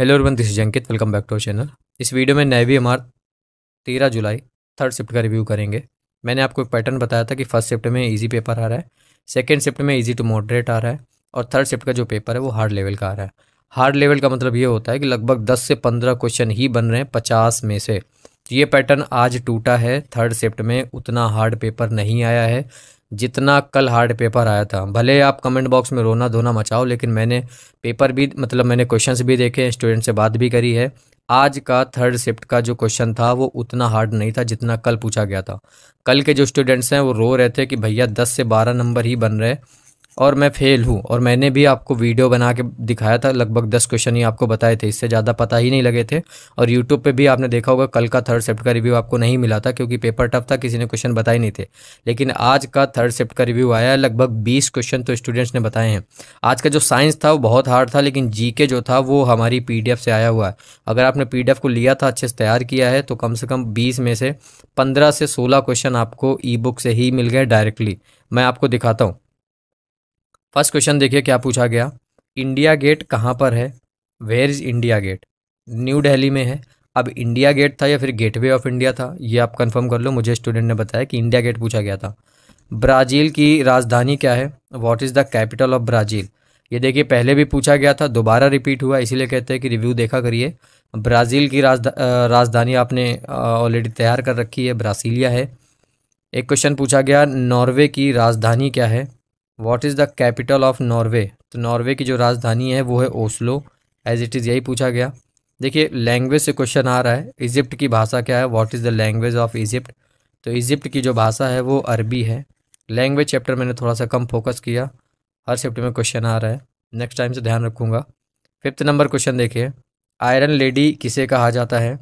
hello everyone this जंकित welcome back to our channel इस video में नेवी एम आर तेरह जुलाई थर्ड शिफ्ट का रिव्यू करेंगे मैंने आपको एक पैटर्न बताया था कि फर्स्ट शिफ्ट में इजी पेपर आ रहा है सेकेंड शिफ्ट में इजी टू मॉडरेट आ रहा है और थर्ड शिफ्ट का जो पेपर है वो हार्ड लेवल का आ रहा है हार्ड लेवल का मतलब ये होता है कि लगभग दस से पंद्रह क्वेश्चन ही बन रहे हैं पचास में से ये पैटर्न आज टूटा है थर्ड शिफ्ट में उतना हार्ड पेपर नहीं आया है जितना कल हार्ड पेपर आया था भले आप कमेंट बॉक्स में रोना धोना मचाओ लेकिन मैंने पेपर भी मतलब मैंने क्वेश्चंस भी देखे स्टूडेंट से बात भी करी है आज का थर्ड शिफ्ट का जो क्वेश्चन था वो उतना हार्ड नहीं था जितना कल पूछा गया था कल के जो स्टूडेंट्स हैं वो रो रहे थे कि भैया दस से बारह नंबर ही बन रहे और मैं फेल हूँ और मैंने भी आपको वीडियो बना के दिखाया था लगभग दस क्वेश्चन ही आपको बताए थे इससे ज़्यादा पता ही नहीं लगे थे और यूट्यूब पे भी आपने देखा होगा कल का थर्ड सेप्ट का रिव्यू आपको नहीं मिला था क्योंकि पेपर टफ था किसी ने क्वेश्चन बताए नहीं थे लेकिन आज का थर्ड सेप्ट का रिव्यू आया है लगभग बीस क्वेश्चन तो स्टूडेंट्स ने बताए हैं आज का जो साइंस था वो बहुत हार्ड था लेकिन जी जो था वो हमारी पी से आया हुआ है अगर आपने पी को लिया था अच्छे से तैयार किया है तो कम से कम बीस में से पंद्रह से सोलह क्वेश्चन आपको ई बुक से ही मिल गए डायरेक्टली मैं आपको दिखाता हूँ फर्स्ट क्वेश्चन देखिए क्या पूछा गया इंडिया गेट कहाँ पर है where is India gate New Delhi में है अब इंडिया गेट था या फिर गेटवे ऑफ इंडिया था ये आप कंफर्म कर लो मुझे स्टूडेंट ने बताया कि इंडिया गेट पूछा गया था ब्राज़ील की राजधानी क्या है what is the capital of Brazil ये देखिए पहले भी पूछा गया था दोबारा रिपीट हुआ इसीलिए कहते हैं कि रिव्यू देखा करिए ब्राज़ील की राजधा राजधानी आपने ऑलरेडी तैयार कर रखी है ब्रासीलिया है एक क्वेश्चन पूछा गया नॉर्वे की राजधानी क्या है what is the capital of Norway तो नॉर्वे की जो राजधानी है वो है ओस्लो एज इट इज़ यही पूछा गया देखिए लैंग्वेज से क्वेश्चन आ रहा है इजिप्ट की भाषा क्या है what is the language of Egypt तो इजिप्ट की जो भाषा है वो अरबी है लैंग्वेज चैप्टर मैंने थोड़ा सा कम फोकस किया हर चैप्टर में क्वेश्चन आ रहा है नेक्स्ट टाइम से ध्यान रखूँगा फिफ्थ नंबर क्वेश्चन देखिए आयरन लेडी किसे कहा जाता है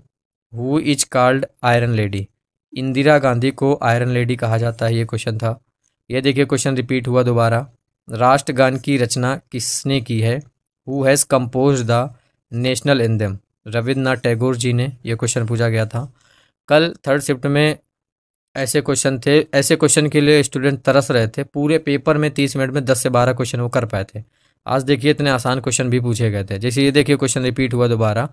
who is called iron lady Indira Gandhi को आयरन लेडी कहा जाता है ये क्वेश्चन था यह देखिए क्वेश्चन रिपीट हुआ दोबारा राष्ट्रगान की रचना किसने की है who has compose the national anthem Rabindranath Tagore ji ने यह क्वेश्चन पूछा गया था कल थर्ड शिफ्ट में ऐसे क्वेश्चन थे ऐसे क्वेश्चन के लिए स्टूडेंट तरस रहे थे पूरे पेपर में तीस मिनट में दस से बारह क्वेश्चन वो कर पाए थे आज देखिए इतने आसान क्वेश्चन भी पूछे गए थे जैसे ये देखिए क्वेश्चन रिपीट हुआ दोबारा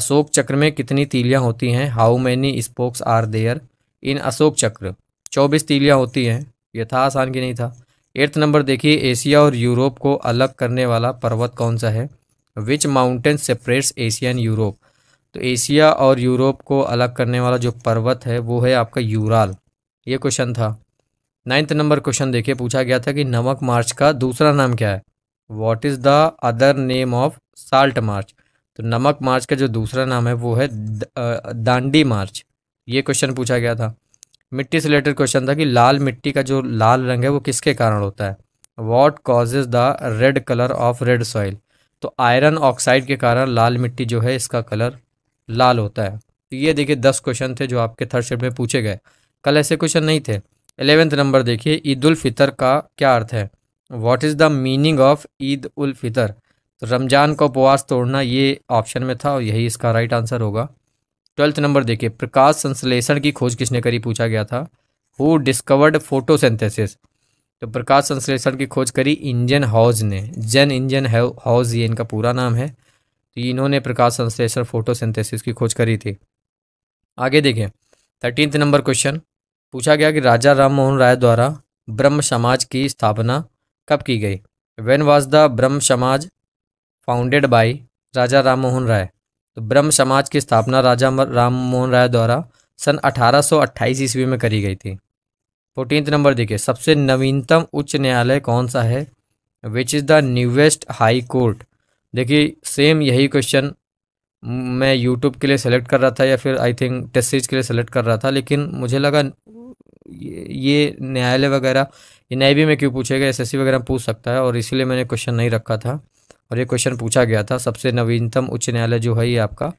अशोक चक्र में कितनी तीलियाँ होती हैं how many spokes are there in Ashok Chakra चौबीस तीलियाँ होती हैं ये था आसान कि नहीं था एट्थ नंबर देखिए एशिया और यूरोप को अलग करने वाला पर्वत कौन सा है which mountain separates Asia and Europe तो एशिया और यूरोप को अलग करने वाला जो पर्वत है वो है आपका यूराल ये क्वेश्चन था नाइन्थ नंबर क्वेश्चन देखिए पूछा गया था कि नमक मार्च का दूसरा नाम क्या है what is the other name of salt march तो नमक मार्च का जो दूसरा नाम है वो है दांडी मार्च ये क्वेश्चन पूछा गया था मिट्टी से रिलेटेड क्वेश्चन था कि लाल मिट्टी का जो लाल रंग है वो किसके कारण होता है what causes the red colour of red soil तो आयरन ऑक्साइड के कारण लाल मिट्टी जो है इसका कलर लाल होता है तो ये देखिए दस क्वेश्चन थे जो आपके थर्ड शेड में पूछे गए कल ऐसे क्वेश्चन नहीं थे एलेवेंथ नंबर देखिए ईद उल फितर का क्या अर्थ है what is the meaning of Eid ul Fitr तो रमज़ान का उपवास तोड़ना ये ऑप्शन में था और यही इसका राइट आंसर होगा ट्वेल्थ नंबर देखिए प्रकाश संश्लेषण की खोज किसने करी पूछा गया था हु डिस्कवर्ड फोटोसेंथेसिस तो प्रकाश संश्लेषण की खोज करी इंजन हाउज ने जन इंजन हाउस ये इनका पूरा नाम है तो इन्होंने प्रकाश संश्लेषण फोटोसेंथेसिस की खोज करी थी आगे देखें थर्टीनथ नंबर क्वेश्चन पूछा गया कि राजा राम मोहन राय द्वारा ब्रह्म समाज की स्थापना कब की गई when was the Brahmo Samaj founded by Raja Ram Mohan Roy तो ब्रह्म समाज की स्थापना राजा राम मोहन राय द्वारा सन 1828 ईस्वी में करी गई थी फोर्टीन नंबर देखिए सबसे नवीनतम उच्च न्यायालय कौन सा है which is the newest high court देखिए सेम यही क्वेश्चन मैं यूट्यूब के लिए सेलेक्ट कर रहा था या फिर आई थिंक टेस्ट सीरीज के लिए सेलेक्ट कर रहा था लेकिन मुझे लगा ये न्यायालय वगैरह एन आई में क्यों पूछेगा एस वगैरह पूछ सकता है और इसीलिए मैंने क्वेश्चन नहीं रखा था और ये क्वेश्चन पूछा गया था सबसे नवीनतम उच्च न्यायालय जो है ये आपका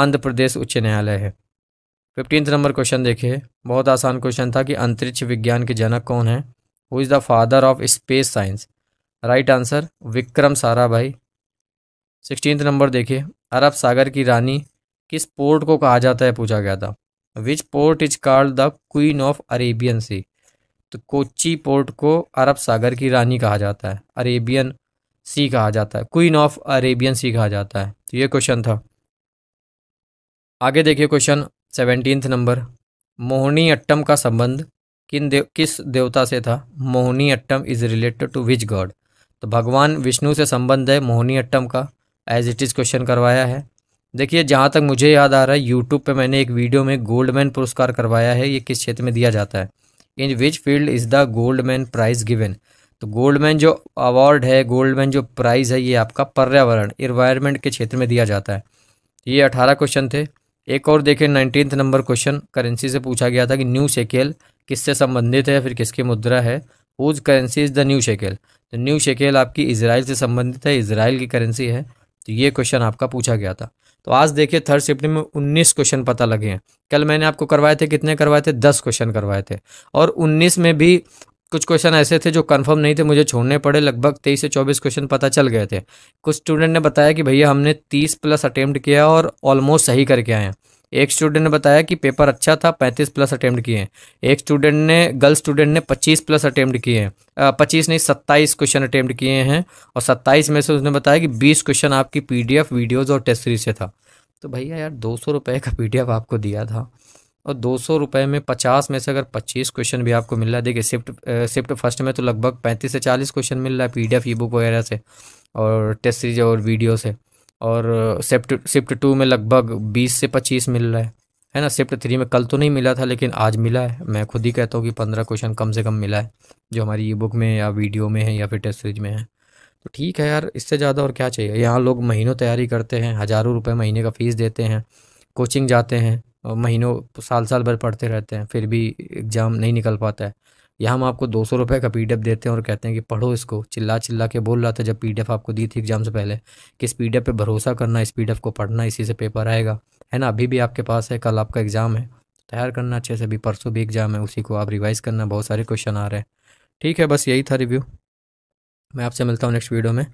आंध्र प्रदेश उच्च न्यायालय है फिफ्टींथ नंबर क्वेश्चन देखिए बहुत आसान क्वेश्चन था कि अंतरिक्ष विज्ञान के जनक कौन है who is the father of space science right answer Vikram Sarabhai sixteen number देखिए अरब सागर की रानी किस पोर्ट को कहा जाता है पूछा गया था which port is called the queen of Arabian sea तो कोची पोर्ट को अरब सागर की रानी कहा जाता है अरेबियन सी कहा जाता है क्वीन ऑफ अरेबियन सी कहा जाता है तो ये क्वेश्चन था आगे देखिए question seventeenth number Mohiniattam का संबंध किन देव किस देवता से था Mohiniattam is related to which god तो भगवान विष्णु से संबंध है मोहनी अट्टम का एज इट इज़ क्वेश्चन करवाया है देखिए जहाँ तक मुझे याद आ रहा है यूट्यूब पे मैंने एक वीडियो में गोल्डमैन पुरस्कार करवाया है ये किस क्षेत्र में दिया जाता है in which field is the Goldman prize given तो गोल्डमैन जो अवार्ड है गोल्डमैन जो प्राइज़ है ये आपका पर्यावरण इन्वायरमेंट के क्षेत्र में दिया जाता है तो ये अठारह क्वेश्चन थे एक और देखें नाइनटीन नंबर क्वेश्चन करेंसी से पूछा गया था कि न्यू शेकेल किससे संबंधित है फिर किसकी मुद्रा है whose currency is the new shekel तो न्यू शेकेल आपकी इसराइल से संबंधित है इसराइल की करेंसी है तो ये क्वेश्चन आपका पूछा गया था तो आज देखिए थर्ड शिफ्ट में उन्नीस क्वेश्चन पता लगे हैं कल मैंने आपको करवाए थे कितने करवाए थे दस क्वेश्चन करवाए थे और उन्नीस में भी कुछ क्वेश्चन ऐसे थे जो कंफर्म नहीं थे मुझे छोड़ने पड़े लगभग तेईस से चौबीस क्वेश्चन पता चल गए थे कुछ स्टूडेंट ने बताया कि भैया हमने तीस प्लस अटैम्प्ट किया और ऑलमोस्ट सही करके आए हैं एक स्टूडेंट ने बताया कि पेपर अच्छा था पैंतीस प्लस अटैम्प्ट किए हैं एक स्टूडेंट ने गर्ल स्टूडेंट ने पच्चीस प्लस अटैम्प्ट किए हैं पच्चीस नहीं सत्ताईस क्वेश्चन अटैम्प्ट किए हैं और सत्ताईस में से उसने बताया कि बीस क्वेश्चन आपकी पी वीडियोज़ और टेस्ट सीरीज से था तो भैया यार दो सौ का पी आपको दिया था और दो सौ रुपये में पचास में से अगर पच्चीस क्वेश्चन भी आपको मिल रहा है देखिए शिफ्ट शिफ्ट फर्स्ट में तो लगभग पैंतीस से चालीस क्वेश्चन मिल रहा है P D F e book वगैरह से और टेस्ट सीरीज और वीडियो से और शिफ्ट शिफ्ट टू में लगभग बीस से पच्चीस मिल रहा है है ना शिफ्ट थ्री में कल तो नहीं मिला था लेकिन आज मिला है मैं खुद ही कहता हूँ कि पंद्रह क्वेश्चन कम से कम मिला है जो हमारी ई बुक में या वीडियो में है या फिर टेस्ट सीरीज में है तो ठीक है यार इससे ज़्यादा और क्या चाहिए यहाँ लोग महीनों तैयारी करते हैं हज़ारों रुपये महीने का फ़ीस देते हैं कोचिंग जाते हैं महीनों साल साल भर पढ़ते रहते हैं फिर भी एग्ज़ाम नहीं निकल पाता है या हम आपको दो सौ रुपये का पी देते हैं और कहते हैं कि पढ़ो इसको चिल्ला चिल्ला के बोल रहा था जब पी आपको दी थी एग्ज़ाम से पहले कि इस पी पे भरोसा करना इस पी को पढ़ना इसी से पेपर आएगा है ना अभी भी आपके पास है कल आपका एग्ज़ाम है तैयार करना अच्छे से अभी परसों भी एग्ज़ाम है उसी को आप रिवाइज़ करना बहुत सारे क्वेश्चन आ रहे हैं ठीक है बस यही था रिव्यू मैं आपसे मिलता हूँ नेक्स्ट वीडियो में